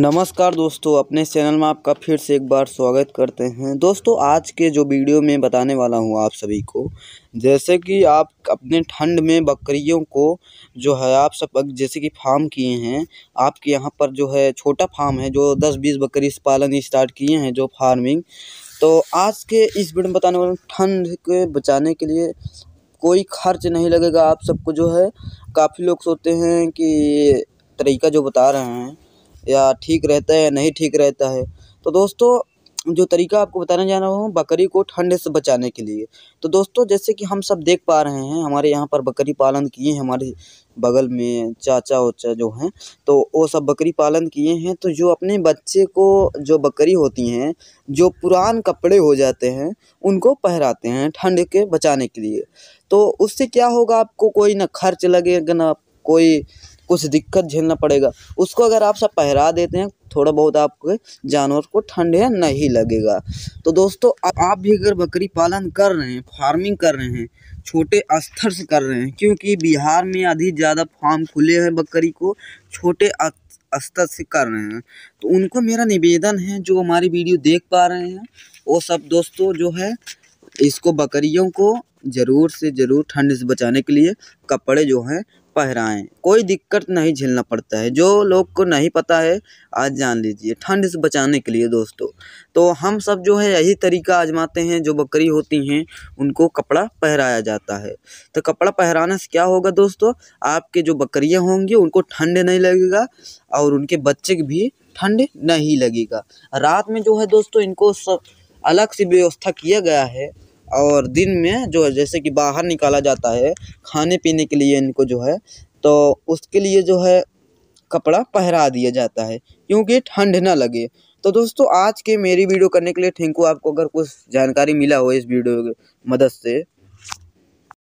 नमस्कार दोस्तों अपने चैनल में आपका फिर से एक बार स्वागत करते हैं दोस्तों आज के जो वीडियो में बताने वाला हूँ आप सभी को जैसे कि आप अपने ठंड में बकरियों को जो है आप सब जैसे कि फार्म किए हैं आपके यहाँ पर जो है छोटा फार्म है जो 10-20 बकरी पालन स्टार्ट किए हैं जो फार्मिंग तो आज के इस वीडियो में बताने वाला ठंड के बचाने के लिए कोई खर्च नहीं लगेगा आप सबको जो है काफ़ी लोग सोचते हैं कि तरीका जो बता रहे हैं या ठीक रहता है या नहीं ठीक रहता है तो दोस्तों जो तरीका आपको बताने जा रहा हूँ बकरी को ठंड से बचाने के लिए तो दोस्तों जैसे कि हम सब देख पा रहे हैं हमारे यहाँ पर बकरी पालन किए हैं हमारे बगल में चाचा उचा जो हैं तो वो सब बकरी पालन किए हैं तो जो अपने बच्चे को जो बकरी होती हैं जो पुरान कपड़े हो जाते हैं उनको पहराते हैं ठंड के बचाने के लिए तो उससे क्या होगा आपको कोई ना खर्च लगेगा ना कोई कुछ दिक्कत झेलना पड़ेगा उसको अगर आप सब पहरा देते हैं थोड़ा बहुत आपके जानवर को ठंड है नहीं लगेगा तो दोस्तों आप भी अगर बकरी पालन कर रहे हैं फार्मिंग कर रहे हैं छोटे स्तर से कर रहे हैं क्योंकि बिहार में अधिक ज़्यादा फार्म खुले हैं बकरी को छोटे स्तर से कर रहे हैं तो उनको मेरा निवेदन है जो हमारी वीडियो देख पा रहे हैं वो सब दोस्तों जो है इसको बकरियों को ज़रूर से ज़रूर ठंड से बचाने के लिए कपड़े जो हैं पहराएं कोई दिक्कत नहीं झेलना पड़ता है जो लोग को नहीं पता है आज जान लीजिए ठंड से बचाने के लिए दोस्तों तो हम सब जो है यही तरीका आजमाते हैं जो बकरी होती हैं उनको कपड़ा पहराया जाता है तो कपड़ा पहराने से क्या होगा दोस्तों आपके जो बकरियाँ होंगी उनको ठंड नहीं लगेगा और उनके बच्चे भी ठंड नहीं लगेगा रात में जो है दोस्तों इनको सब अलग से व्यवस्था किया गया है और दिन में जो है जैसे कि बाहर निकाला जाता है खाने पीने के लिए इनको जो है तो उसके लिए जो है कपड़ा पहरा दिया जाता है क्योंकि ठंड ना लगे तो दोस्तों आज के मेरी वीडियो करने के लिए थैंक यू आपको अगर कुछ जानकारी मिला हो इस वीडियो की मदद से